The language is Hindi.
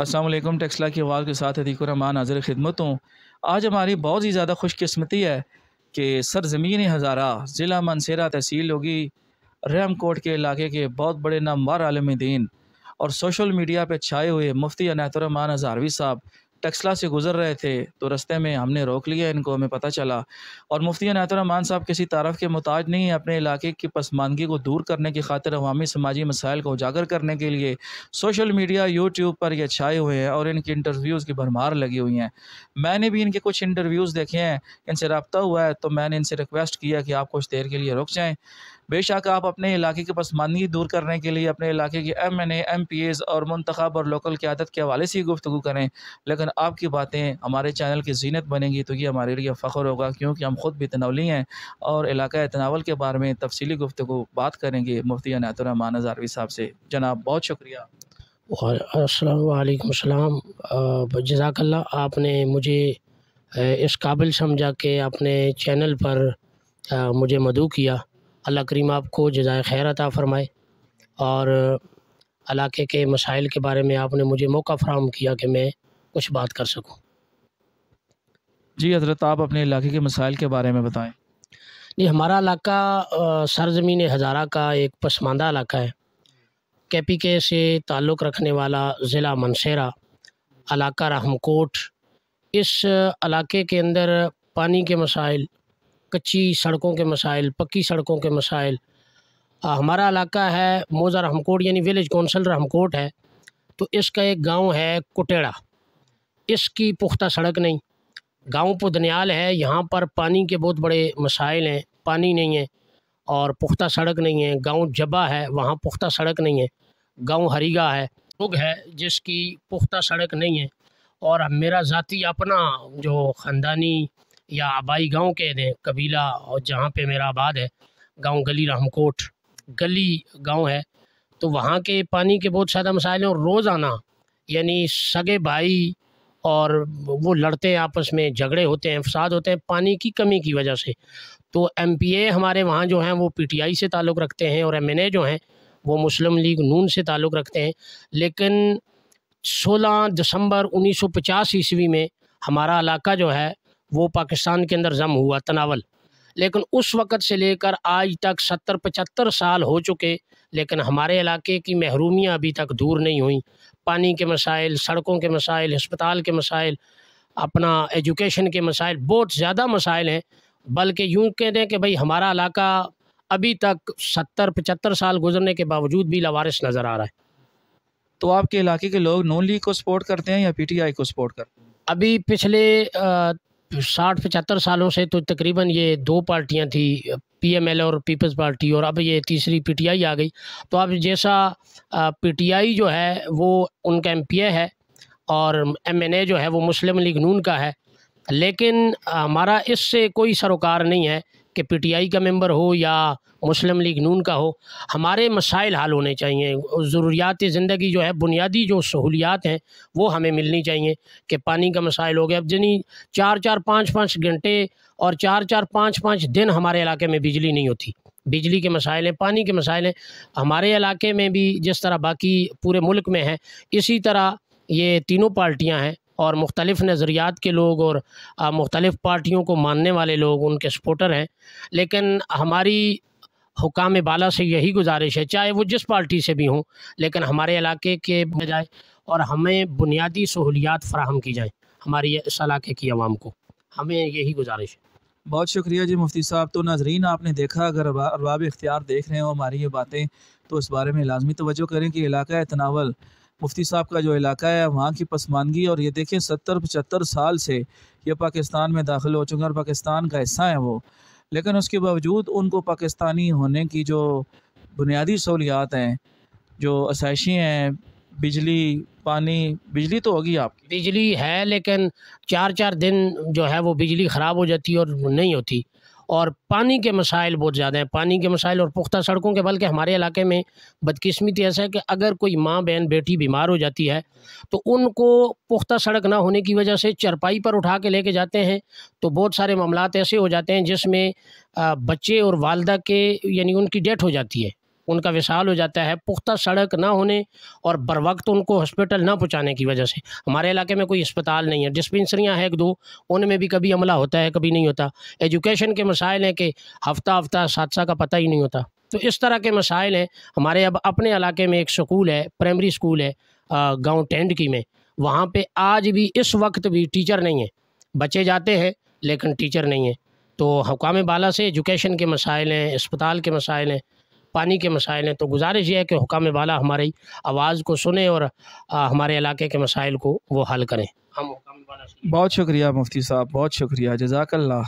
असलम टेक्सला की आवाज़ के साथ रमान नाजर खिदमत हूँ आज हमारी बहुत ही ज़्यादा खुशकस्मती है कि सरजमीन हज़ारा ज़िला मनसेरा तहसील होगी रैम कोट के इलाके के बहुत बड़े नामवार आलम दीन और सोशल मीडिया पर छाए हुए मुफ्ती अनातरमान हज़ारवी साहब टक्सला से गुज़र रहे थे तो रस्ते में हमने रोक लिया इनको हमें पता चला और मुफ्ती नातरमान साहब किसी तारफ़ के मोताज नहीं है अपने इलाके की पसमानगी को दूर करने की खातिर अवामी समाजी मसाइल को उजागर करने के लिए सोशल मीडिया यूट्यूब पर यह छाए हुए हैं और इनकी इंटरव्यूज़ की भरमार लगी हुई हैं मैंने भी इनके कुछ इंटरव्यूज़ देखे हैं इनसे रबता हुआ है तो मैंने इनसे रिक्वेस्ट किया कि आप कुछ देर के लिए रुक जाएँ बेशक आप अपने इलाके की पसमानगी दूर करने के लिए अपने इलाके के M N M P S और मंतखब और लोकल क्यादत के हवाले से ही गुफ्तु करें लेकिन आपकी बातें हमारे चैनल की जीनत बनेंगी तो ये हमारे लिए फ़ख्र होगा क्योंकि हम ख़ुद भी तनावली हैं और इलाका तनावल के बारे में तफसली गुफ्तु बात करेंगे मुफ्ती अनातुररहमान जारवी साहब से जनाब बहुत शुक्रिया वालेकुम सलाम जजाकल्ला आपने मुझे इस काबिल समझा कि अपने चैनल पर मुझे मदू किया अल्लाह करीम आपको जजाय खैर अता फ़रमाए और इलाके के मसाइल के बारे में आपने मुझे मौका फ्राहम किया कि मैं कुछ बात कर सकूँ जी हजरत आप अपने इलाके के मसाइल के बारे में बताएं नहीं हमारा इलाका सरजमीन हज़ारा का एक पसमानदा इलाका है के पी के से ताल्लुक़ रखने वाला ज़िला मनसेरा इलाका रहमकोट इस इलाके के अंदर पानी के मसाइल कच्ची सड़कों के मसाइल पक्की सड़कों के मसाइल हमारा इलाका है मोज़ा रहमकोट यानी विलेज कौंसल रहमकोट है तो इसका एक गांव है कुटेड़ा इसकी पुख्ता सड़क नहीं गांव पुदनियाल है यहाँ पर पानी के बहुत बड़े मसाइल हैं पानी नहीं है और पुख्ता सड़क नहीं है गांव जबा है वहाँ पुख्ता सड़क नहीं है गांव हरीगा है लोग है जिसकी पुख्ता सड़क नहीं है और मेरा ज़ाती अपना जो ख़ानदानी या आबाई गांव कह दें कबीला और जहाँ पे मेरा आबाद है गांव गली रामकोट गली गांव है तो वहाँ के पानी के बहुत ज़्यादा मसाइल हैं और रोज़ाना यानी सगे भाई और वो लड़ते हैं आपस में झगड़े होते हैं फसाद होते हैं पानी की कमी की वजह से तो एम पी ए हमारे वहाँ जो हैं वो पी टी आई से ताल्लुक़ रखते हैं और एम एन ए जो हैं वो मुस्लिम लीग नून से ताल्लुक़ रखते हैं लेकिन सोलह दिसंबर उन्नीस सौ पचास ईस्वी में हमारा इलाका जो है वो पाकिस्तान के अंदर जम हुआ तनावल लेकिन उस वक़्त से लेकर आज तक सत्तर पचहत्तर साल हो चुके लेकिन हमारे इलाके की महरूमियाँ अभी तक दूर नहीं हुई पानी के मसाइल सड़कों के मसाइल हस्पताल के मसाइल अपना एजुकेशन के मसाइल बहुत ज़्यादा मसाइल हैं बल्कि यूँ कह दें कि भाई हमारा इलाका अभी तक सत्तर पचहत्तर साल गुजरने के बावजूद भी लवारस नज़र आ रहा है तो आपके इलाके के लोग नोली को सपोर्ट करते हैं या आई को सपोर्ट करते हैं अभी पिछले साठ पचहत्तर सालों से तो तकरीबन ये दो पार्टियां थी पीएमएल और पीपल्स पार्टी और अब ये तीसरी पीटीआई आ गई तो अब जैसा पीटीआई जो है वो उनका ए है और एमएनए जो है वो मुस्लिम लीग नून का है लेकिन हमारा इससे कोई सरोकार नहीं है कि पीटीआई का मेंबर हो या मुस्लिम लीग नून का हो हमारे मसाइल हल होने चाहिए ज़रूरियात ज़िंदगी जो है बुनियादी जो सहूलियात हैं वो हमें मिलनी चाहिए कि पानी का मसाइल हो गया अब जनी चार चार पाँच पाँच घंटे और चार चार पाँच पाँच दिन हमारे इलाके में बिजली नहीं होती बिजली के मसाइल हैं पानी के मसाइल हैं हमारे इलाके में भी जिस तरह बाकी पूरे मुल्क में हैं इसी तरह ये तीनों पार्टियाँ हैं और मुख्तलिफ़ नज़रियात के लोग और मुख्तलिफ़ पार्टियों को मानने वाले लोग उनके सपोर्टर हैं लेकिन हमारी हुकाम बाला से यही गुजारिश है चाहे वो जिस पार्टी से भी हों लेकिन हमारे इलाके के बजाय और हमें बुनियादी सहूलियात फ्राहम की जाएँ हमारी इस इलाके की आवाम को हमें यही गुजारिश है बहुत शुक्रिया जी मुफ्ती साहब तो नाजरीन आपने देखा अगर अरबाब इख्तियार देख रहे हैं हमारी ये बातें तो इस बारे में लाजमी तोज्जो करें कि इलाका तनावल मुफ्ती साहब का जो इलाका है वहाँ की पसमानगी और ये देखें सत्तर पचहत्तर साल से ये पाकिस्तान में दाखिल हो चुके हैं और पाकिस्तान का हिस्सा है वो लेकिन उसके बावजूद उनको पाकिस्तानी होने की जो बुनियादी सहूलियात हैं जो आसाइशें हैं बिजली पानी बिजली तो होगी आप बिजली है लेकिन चार चार दिन जो है वो बिजली ख़राब हो जाती है और नहीं होती और पानी के मसाइल बहुत ज़्यादा हैं पानी के मसाइल और पुख्ता सड़कों के बल्कि हमारे इलाके में बदकिस्मती ऐसा है कि अगर कोई माँ बहन बेटी बीमार हो जाती है तो उनको पुख्ता सड़क ना होने की वजह से चरपाई पर उठा के लेके जाते हैं तो बहुत सारे मामला ऐसे हो जाते हैं जिसमें बच्चे और वालदा के यानी उनकी डेथ हो जाती है उनका विशाल हो जाता है पुख्ता सड़क ना होने और बर वक्त उनको हॉस्पिटल ना पहुँचाने की वजह से हमारे इलाके में कोई अस्पताल नहीं है डिस्पेंसरियाँ हैं एक दो उनमें भी कभी अमला होता है कभी नहीं होता एजुकेशन के मसाइल हैं कि हफ्ता हफ्ता हादसा का पता ही नहीं होता तो इस तरह के मसाइल हैं हमारे अब अपने इलाके में एक स्कूल है प्राइमरी स्कूल है गाँव टेंड की में वहाँ पर आज भी इस वक्त भी टीचर नहीं है बच्चे जाते हैं लेकिन टीचर नहीं है तो हकाम बाला से एजुकेशन के मसाइल हैं अस्पताल के मसाइल हैं पानी के मसाइल हैं तो गुजारिश यह है कि हुकाम वाला हमारी आवाज़ को सुने और आ, हमारे इलाके के मसाइल को वो हल करें हम वाला बहुत शुक्रिया मुफ्ती साहब बहुत शुक्रिया जजाकल्ला